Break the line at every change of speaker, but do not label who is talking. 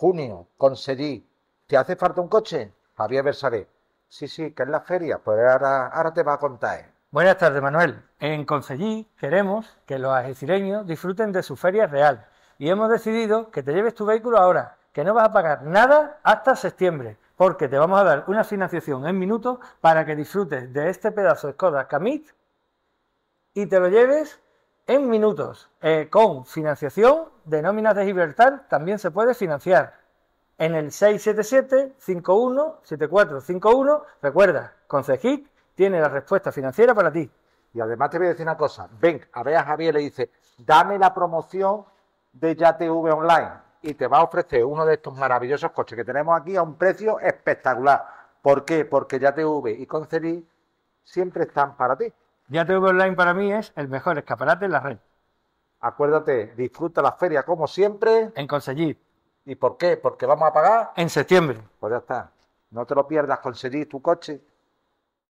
junio, conseguí. ¿Te hace falta un coche? Javier Bersaré. Sí, sí, que es la feria. Pues ahora, te va a contar.
Buenas tardes, Manuel. En Concellí queremos que los ajecireños disfruten de su feria real y hemos decidido que te lleves tu vehículo ahora, que no vas a pagar nada hasta septiembre, porque te vamos a dar una financiación en minutos para que disfrutes de este pedazo de Skoda Camit y te lo lleves en minutos. Eh, con financiación de nóminas de Gibraltar también se puede financiar. En el 677-51-7451, recuerda,
Concejit tiene la respuesta financiera para ti. Y además te voy a decir una cosa, ven a ver a Javier le dice, dame la promoción de YaTV Online y te va a ofrecer uno de estos maravillosos coches que tenemos aquí a un precio espectacular. ¿Por qué? Porque YaTV y Concejit siempre están para ti.
Ya tengo Online para mí es el mejor escaparate
en la red. Acuérdate, disfruta la feria como siempre. En conseguir. ¿Y por qué? Porque vamos a pagar. En septiembre. Pues ya está. No te lo pierdas, conseguir tu coche.